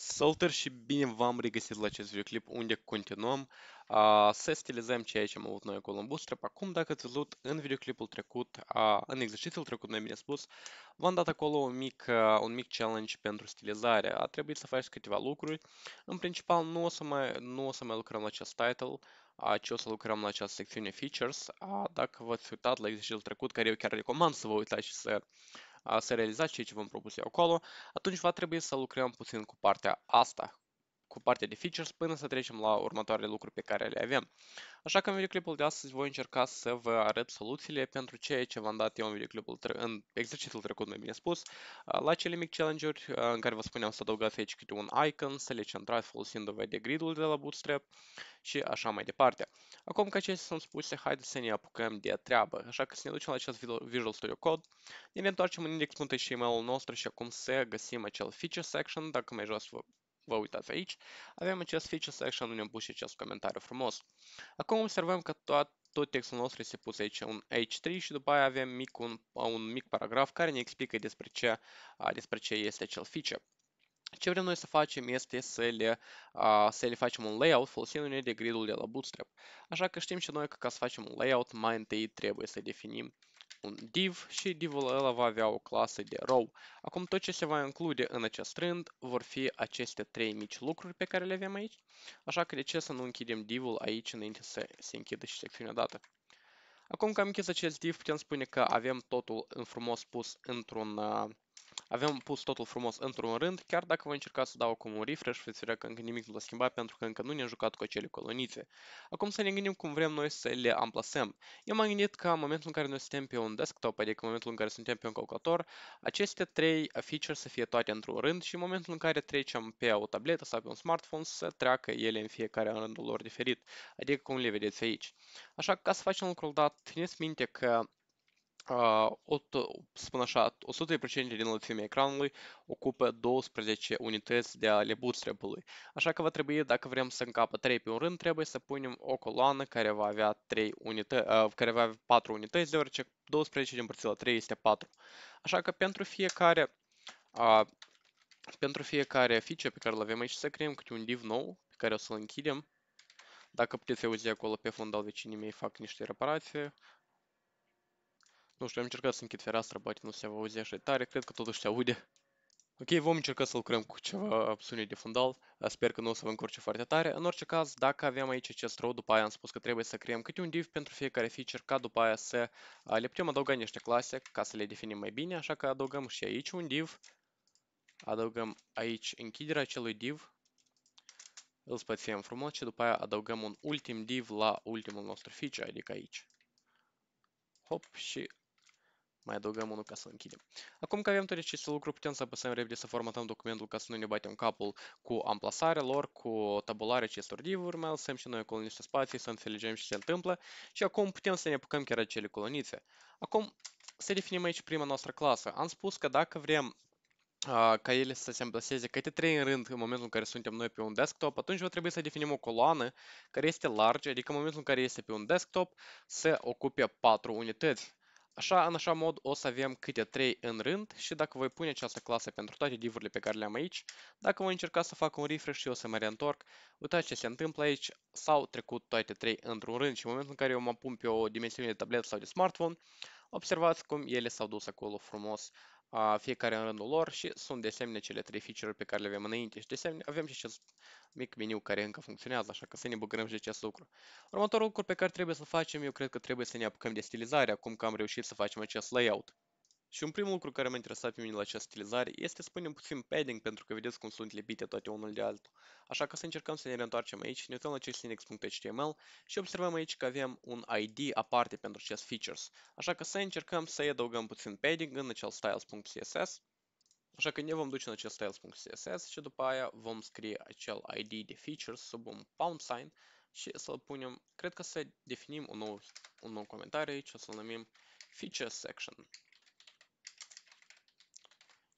Salutări și bine v-am regăsit la acest videoclip unde continuăm uh, să stilizăm ceea ce am avut noi acolo în Bootstrap. Acum, dacă ați văzut în videoclipul trecut, uh, în exercițiul trecut, mai bine spus, v-am dat acolo un mic, uh, un mic challenge pentru stilizare. A trebuit să faci câteva lucruri. În principal, nu o să mai, nu o să mai lucrăm la acest title, uh, ci o să lucrăm la această secțiune Features. Uh, dacă v-ați uitat la exercițiul trecut, care eu chiar recomand să vă uitați și să să realizați realiza ceea ce v-am propus eu acolo, atunci va trebui să lucrăm puțin cu partea asta, cu partea de features până să trecem la următoarele lucruri pe care le avem. Așa că în videoclipul de astăzi voi încerca să vă arăt soluțiile pentru ceea ce v-am dat eu în videoclipul în exercițiul trecut, mai bine spus, la cele mic challenge-uri în care vă spuneam să adăugați aici câte un icon, să le centrați folosind dovede grid-ul de la Bootstrap și așa mai departe. Acum că acestea sunt spuse, haide să ne apucăm de treabă, așa că să ne ducem la acest Visual Studio Code, ne reîntoarcem în index.html-ul nostru și acum să găsim acel feature section, dacă mai jos vă, vă uitați aici, avem acest feature section unde am pus și acest comentariu frumos. Acum observăm că toată tot textul nostru este pus aici un H3 și după aia avem mic, un, un mic paragraf care ne explică despre ce, despre ce este acel feature. Ce vrem noi să facem este să le, să le facem un layout folosindu-ne de gridul de la Bootstrap. Așa că știm și noi că ca să facem un layout, mai întâi trebuie să definim un div și divul ăla va avea o clasă de row. Acum tot ce se va include în acest rând vor fi aceste trei mici lucruri pe care le avem aici, așa că de ce să nu închidem divul aici înainte să se închidă și secțiunea dată. Acum că am închis acest div, putem spune că avem totul în frumos pus într-un uh, avem pus totul frumos într-un rând, chiar dacă voi încerca să dau acum un refresh, veți vedea că încă nimic nu l-a schimbat pentru că încă nu ne-am jucat cu acele colonițe. Acum să ne gândim cum vrem noi să le amplasăm. Eu m-am gândit că în momentul în care noi suntem pe un desktop, adică în momentul în care suntem pe un calculator, aceste trei features să fie toate într-un rând și în momentul în care trecem pe o tabletă sau pe un smartphone să treacă ele în fiecare în rândul lor diferit, adică cum le vedeți aici. Așa că ca să facem lucrul dat, țineți minte că spun așa, 100% din lățimea ecranului ocupă 12 unități de ale bootstrap-ului. Așa că va trebui, dacă vrem să încapă 3 pe un rând, trebuie să punem o coloană care va avea 3 unități, care va avea 4 unități, deoarece 12 din la 3 este 4. Așa că pentru fiecare pentru fiecare feature pe care îl avem aici să creăm câte un div nou pe care o să-l închidem. Dacă puteți auzi acolo pe fundal vecinii mei fac niște reparații, nu știu, am încercat să închid fereastra, poate nu se va auzi așa tare, cred că totuși se aude. Ok, vom încerca să lucrăm cu ceva sunet de fundal, sper că nu o să vă încurce foarte tare. În orice caz, dacă aveam aici acest row, după aia am spus că trebuie să creăm câte un div pentru fiecare feature, ca după aia să le putem adăuga niște clase ca să le definim mai bine, așa că adăugăm și aici un div, adăugăm aici închiderea acelui div, îl spățiem frumos și după aia adăugăm un ultim div la ultimul nostru feature, adică aici. Hop, și mai adăugăm unul ca să închidem. Acum că avem toate aceste lucruri, putem să apăsăm repede să formatăm documentul ca să nu ne batem capul cu amplasarea lor, cu tabularea acestor divuri, mai lăsăm și noi acolo niște spații să înțelegem ce se întâmplă și acum putem să ne apucăm chiar acele colonițe. Acum să definim aici prima noastră clasă. Am spus că dacă vrem ca ele să se amplaseze câte trei în rând în momentul în care suntem noi pe un desktop, atunci va trebui să definim o coloană care este largă, adică în momentul în care este pe un desktop, să ocupe 4 unități. Așa, în așa mod o să avem câte 3 în rând și dacă voi pune această clasă pentru toate divurile pe care le-am aici, dacă voi încerca să fac un refresh și o să mă reîntorc, uitați ce se întâmplă aici, s-au trecut toate 3 într-un rând și în momentul în care eu mă pun pe o dimensiune de tablet sau de smartphone, observați cum ele s-au dus acolo frumos a fiecare în rândul lor și sunt de semne cele trei feature pe care le avem înainte și de semne avem și acest mic meniu care încă funcționează, așa că să ne bucurăm și de acest lucru. Următorul lucru pe care trebuie să facem, eu cred că trebuie să ne apucăm de stilizare, acum că am reușit să facem acest layout. Și un primul lucru care m-a interesat pe mine la această stilizare este să punem puțin padding pentru că vedeți cum sunt lipite toate unul de altul. Așa că să încercăm să ne reîntoarcem aici, ne uităm la acest index.html și observăm aici că avem un ID aparte pentru acest features. Așa că să încercăm să adăugăm puțin padding în acel styles.css. Așa că ne vom duce în acest styles.css și după aia vom scrie acel ID de features sub un pound sign și să-l punem, cred că să definim un nou, un nou comentariu aici, o să-l numim feature section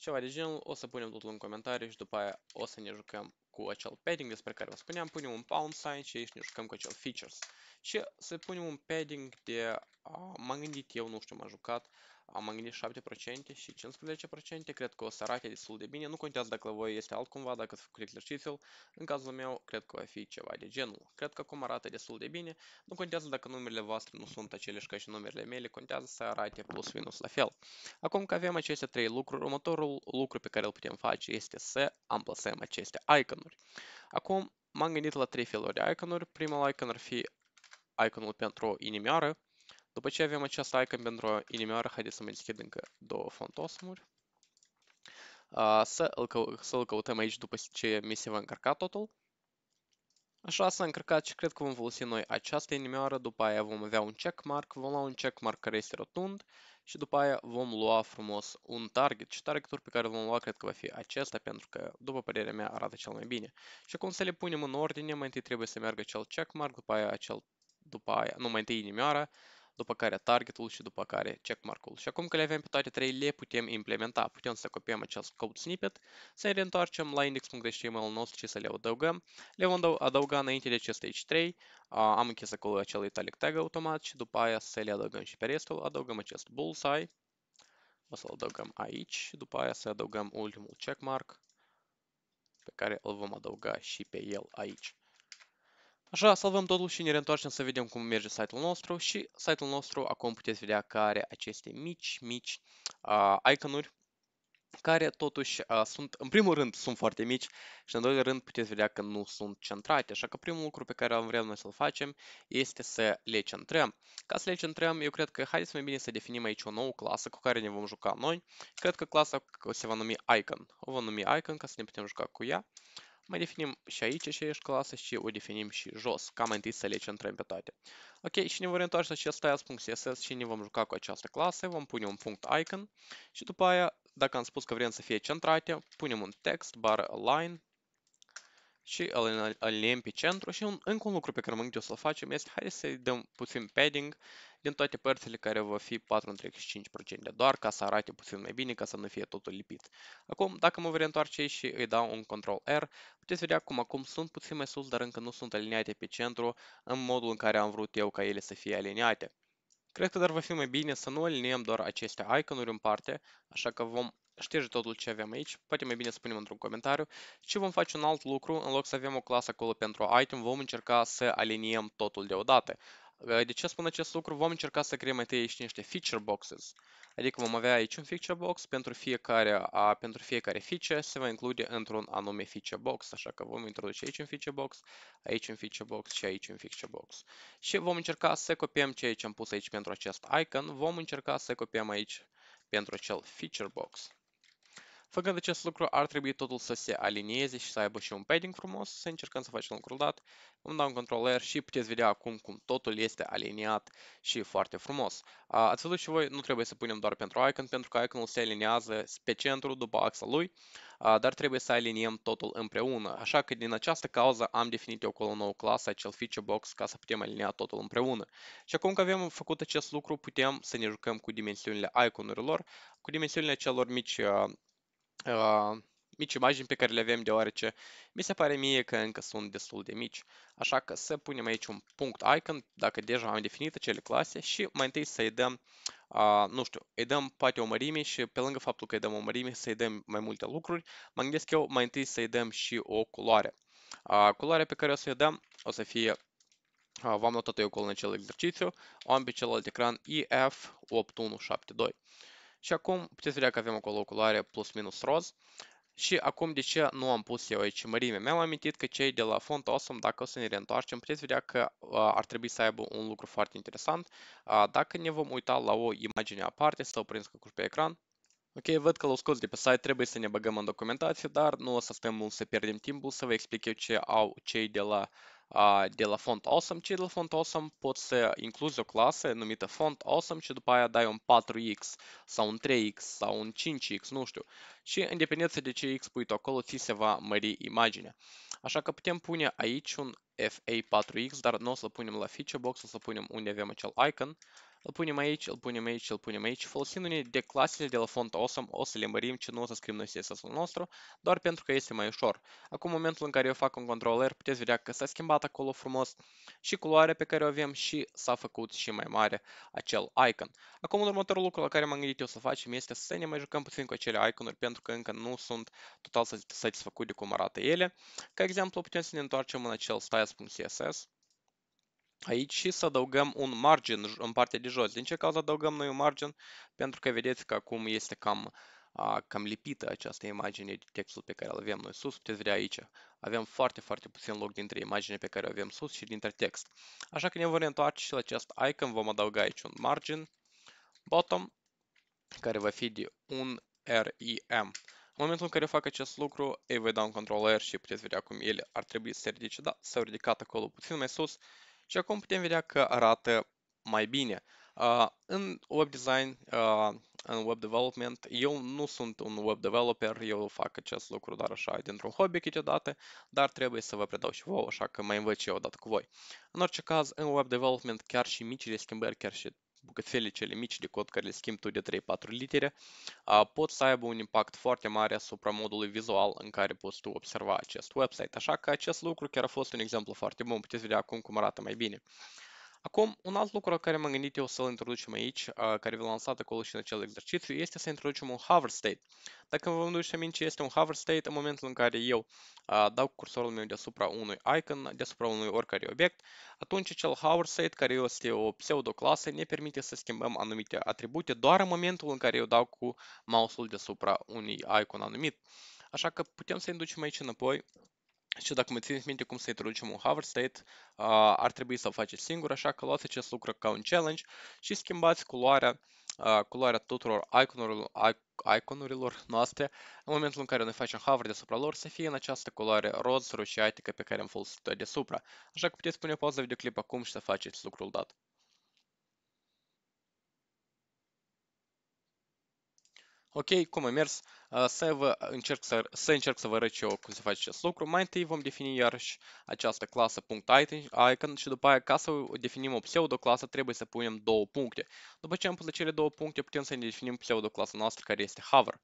ceva de genul, o să punem totul în comentarii și după aia o să ne jucăm cu acel padding despre care vă spuneam, punem un pound sign și aici ne jucăm cu acel features. Și să punem un padding de, uh, m-am gândit eu, nu știu, m-am jucat, am gândit 7% și 15%, cred că o să arate destul de bine, nu contează dacă voi este altcumva, dacă ați făcut exercițiul, în cazul meu cred că va fi ceva de genul. Cred că acum arată destul de bine, nu contează dacă numerele voastre nu sunt aceleși ca și numerele mele, contează să arate plus minus la fel. Acum că avem aceste trei lucruri, următorul lucru pe care îl putem face este să amplasăm aceste iconuri. Acum m-am gândit la trei feluri de iconuri, primul icon ar fi iconul pentru inimioară, după ce avem acest icon pentru inimioară, haideți să mai deschid încă două fontosmuri. să l cău să căutăm aici după ce mi se va încărca totul. Așa s-a încărcat și cred că vom folosi noi această inimioară, după aia vom avea un checkmark, vom lua un checkmark care este rotund și după aia vom lua frumos un target și targetul pe care vom lua cred că va fi acesta pentru că, după părerea mea, arată cel mai bine. Și acum să le punem în ordine, mai întâi trebuie să meargă acel checkmark, după aia acel, după aia, nu mai întâi inimioara, după care targetul și după care checkmark-ul. Și acum că le avem pe toate trei, le putem implementa. Putem să copiem acest code snippet, să ne reîntoarcem la index.html nostru și să le adăugăm. Le vom adăuga înainte de acest h3, am închis acolo acel italic tag automat și după aia să le adăugăm și pe restul, adăugăm acest bullseye, o să-l adăugăm aici și după aia să adăugăm ultimul checkmark pe care îl vom adăuga și pe el aici. Așa, salvăm totul și ne reîntoarcem să vedem cum merge site-ul nostru și site-ul nostru acum puteți vedea că are aceste mici, mici uh, icon care totuși uh, sunt, în primul rând, sunt foarte mici și în doilea rând puteți vedea că nu sunt centrate, așa că primul lucru pe care am vrea noi să-l facem este să le centrăm. Ca să le centrăm, eu cred că haideți mai bine să definim aici o nouă clasă cu care ne vom juca noi. Cred că clasa se va numi Icon. O vom numi Icon ca să ne putem juca cu ea. Mai definim și aici ce ești clasă și o definim și jos, ca mai întâi să le centrăm pe toate. Ok, și ne vom întoarce acest styles.css și ne vom juca cu această clasă, vom pune un punct icon și după aia, dacă am spus că vrem să fie centrate, punem un text, bar align și îl aliniem pe centru și un, încă un lucru pe care mă gândesc să-l facem este hai să-i dăm puțin padding din toate părțile care vor fi 4,5% doar ca să arate puțin mai bine, ca să nu fie totul lipit. Acum, dacă mă vrei întoarce și îi dau un control R, puteți vedea cum acum sunt puțin mai sus, dar încă nu sunt aliniate pe centru în modul în care am vrut eu ca ele să fie aliniate. Cred că dar va fi mai bine să nu aliniem doar aceste iconuri în parte, așa că vom șterge totul ce avem aici, poate mai bine spunem într-un comentariu, și vom face un alt lucru, în loc să avem o clasă acolo pentru item, vom încerca să aliniem totul deodată. Ă, de ce spun acest lucru? Vom încerca să creăm întâi aici niște feature boxes. Adică vom avea aici un feature box pentru fiecare, a, pentru fiecare feature se va include într-un anume feature box. Așa că vom introduce aici un feature box, aici un feature box și aici un feature box. Și vom încerca să copiem ceea ce am pus aici pentru acest icon. Vom încerca să copiem aici pentru acel feature box. Făcând acest lucru, ar trebui totul să se alinieze și să aibă și un padding frumos, să încercăm să facem lucrul dat. Îmi dau un control R și puteți vedea acum cum totul este aliniat și foarte frumos. Ați văzut și voi, nu trebuie să punem doar pentru icon, pentru că iconul se aliniază pe centru după axa lui, dar trebuie să aliniem totul împreună. Așa că din această cauză am definit eu acolo nouă clasă, acel feature box, ca să putem alinia totul împreună. Și acum că avem făcut acest lucru, putem să ne jucăm cu dimensiunile iconurilor, cu dimensiunile celor mici Uh, mici imagini pe care le avem, deoarece mi se pare mie că încă sunt destul de mici. Așa că să punem aici un punct icon, dacă deja am definit acele clase și mai întâi să-i dăm, uh, nu știu, îi dăm poate o mărime și pe lângă faptul că îi dăm o mărime să-i dăm mai multe lucruri, mă gândesc eu mai întâi să-i dăm și o culoare. Uh, culoarea pe care o să-i dăm o să fie uh, V-am notat eu acolo în acel exercițiu, o am pe celălalt ecran EF8172. Și acum puteți vedea că avem acolo culoare plus minus roz. Și acum de ce nu am pus eu aici mărime? Mi-am amintit că cei de la Font Awesome, dacă o să ne reîntoarcem, puteți vedea că uh, ar trebui să aibă un lucru foarte interesant. Uh, dacă ne vom uita la o imagine aparte sau prins cu pe ecran, Ok, văd că l-au scos de pe site, trebuie să ne băgăm în documentație, dar nu o să stăm mult să pierdem timpul să vă explic eu ce au cei de la de la font awesome, ci de la font awesome poți să incluzi o clasă numită font awesome și după aia dai un 4x sau un 3x sau un 5x, nu știu. Și în dependență de ce x pui tu acolo, ți se va mări imaginea. Așa că putem pune aici un FA4X, dar nu o să punem la feature box, o să punem unde avem acel icon. Îl punem aici, îl punem aici, îl punem aici, folosindu-ne de clasele de la font awesome, o să le mărim ce nu o să scrim noi CSS-ul nostru, doar pentru că este mai ușor. Acum, în momentul în care eu fac un control R, puteți vedea că s-a schimbat acolo frumos și culoarea pe care o avem și s-a făcut și mai mare acel icon. Acum, următorul lucru la care m-am gândit eu să facem este să ne mai jucăm puțin cu acele iconuri, pentru că încă nu sunt total satisfăcut de cum arată ele. Ca exemplu, putem să ne întoarcem în acel styles.css aici și să adăugăm un margin în partea de jos. Din ce cauza adăugăm noi un margin? Pentru că vedeți că acum este cam, a, cam lipită această imagine de textul pe care îl avem noi sus. Puteți vedea aici. Avem foarte, foarte puțin loc dintre imagine pe care o avem sus și dintre text. Așa că ne vom întoarce și la acest icon. Vom adăuga aici un margin bottom care va fi de un rem. În momentul în care fac acest lucru, ei voi da un control R și puteți vedea cum ele ar trebui să se ridice, da, s-au ridicat acolo puțin mai sus și acum putem vedea că arată mai bine. Uh, în web design, uh, în web development, eu nu sunt un web developer, eu fac acest lucru doar așa dintr-un hobby câteodată, dar trebuie să vă predau și vouă, așa că mai învăț eu odată cu voi. În orice caz, în web development, chiar și micile schimbări, chiar și bucățele cele mici de cod care le schimb tu de 3-4 litere, pot să aibă un impact foarte mare asupra modului vizual în care poți tu observa acest website. Așa că acest lucru chiar a fost un exemplu foarte bun, puteți vedea acum cum arată mai bine. Acum, un alt lucru care m-am gândit eu să-l introducem aici, care vi l lansat acolo și în acel exercițiu, este să introducem un hover state. Dacă vă aduceți aminte, ce este un hover state în momentul în care eu dau cursorul meu deasupra unui icon, deasupra unui oricare obiect, atunci acel hover state, care este o pseudo-clasă, ne permite să schimbăm anumite atribute doar în momentul în care eu dau cu mouse-ul deasupra unui icon anumit. Așa că putem să i inducem aici înapoi și deci, dacă mă țineți minte cum să introducem un hover state, ar trebui să o faceți singur, așa că luați acest lucru ca un challenge și schimbați culoarea, culoarea tuturor iconurilor, noastre în momentul în care noi facem hover deasupra lor să fie în această culoare roz, roșiatică pe care am folosit-o deasupra. Așa că puteți pune o pauză videoclip acum și să faceți lucrul dat. Ok, cum a mers, uh, să, vă încerc să, să încerc să vă arăt eu cum se face acest lucru. Mai întâi vom defini iarăși această clasă .icon și după aia ca să definim o pseudo-clasă trebuie să punem două puncte. După ce am pus cele două puncte putem să ne definim pseudo-clasa noastră care este hover.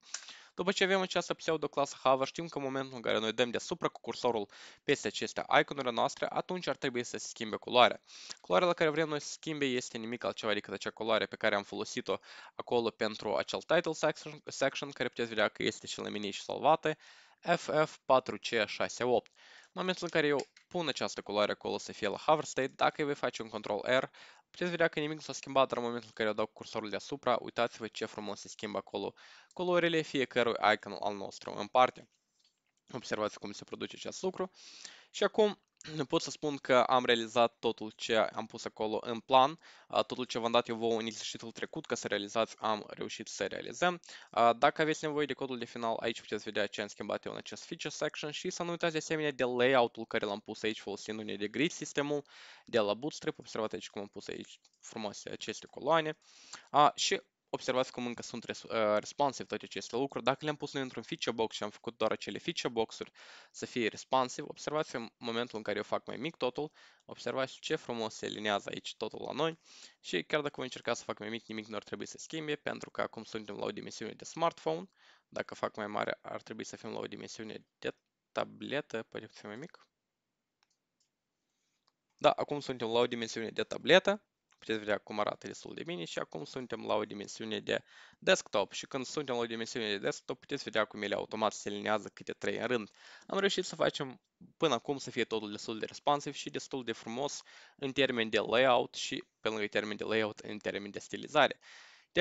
După ce avem această pseudoclasă Java, știm că în momentul în care noi dăm deasupra cu cursorul peste aceste iconurile noastre, atunci ar trebui să se schimbe culoarea. Culoarea la care vrem noi să schimbe este nimic altceva decât acea culoare pe care am folosit-o acolo pentru acel title section, section care puteți vedea că este cele mini și salvate, FF4C68. În momentul în care eu pun această culoare acolo să fie la hover state, dacă îi voi face un control R, Puteți vedea că nimic nu s-a schimbat, dar în momentul în care eu dau cursorul deasupra, uitați-vă ce frumos se schimbă acolo culorile fiecărui icon al nostru în parte. Observați cum se produce acest lucru. Și acum nu Pot să spun că am realizat totul ce am pus acolo în plan, totul ce v-am dat eu vouă în exercițiul trecut ca să realizați, am reușit să realizăm. Dacă aveți nevoie de codul de final, aici puteți vedea ce am schimbat eu în acest feature section și să nu uitați de asemenea de layout-ul care l-am pus aici folosind ne de grid sistemul, de la bootstrap, observați aici cum am pus aici frumoase aceste coloane. Și observați cum încă sunt res uh, responsive toate aceste lucruri. Dacă le-am pus noi într-un feature box și am făcut doar acele feature box-uri să fie responsive, observați în momentul în care eu fac mai mic totul, observați ce frumos se alinează aici totul la noi și chiar dacă voi încerca să fac mai mic, nimic nu ar trebui să schimbe, pentru că acum suntem la o dimensiune de smartphone, dacă fac mai mare ar trebui să fim la o dimensiune de tabletă, poate păi, fi mai mic. Da, acum suntem la o dimensiune de tabletă Puteți vedea cum arată destul de bine și acum suntem la o dimensiune de desktop și când suntem la o dimensiune de desktop puteți vedea cum ele automat se linează câte trei în rând. Am reușit să facem până acum să fie totul destul de responsiv și destul de frumos în termen de layout și pe lângă termen de layout în termen de stilizare.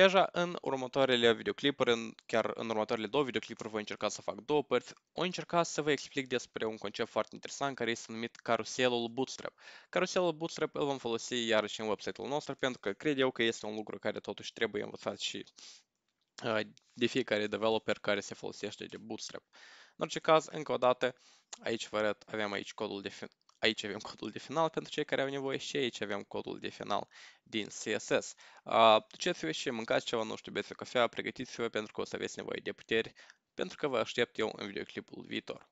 Deja în următoarele videoclipuri, în, chiar în următoarele două videoclipuri, voi încerca să fac două părți. O încerca să vă explic despre un concept foarte interesant care este numit caruselul Bootstrap. Caruselul Bootstrap îl vom folosi iarăși în website-ul nostru pentru că cred eu că este un lucru care totuși trebuie învățat și uh, de fiecare developer care se folosește de Bootstrap. În orice caz, încă o dată, aici vă arăt, avem aici codul de Aici avem codul de final pentru cei care au nevoie și aici avem codul de final din CSS. Uh, ah, duceți-vă și mâncați ceva, nu știu, beți o cafea, pregătiți-vă pentru că o să aveți nevoie de puteri, pentru că vă aștept eu în videoclipul viitor.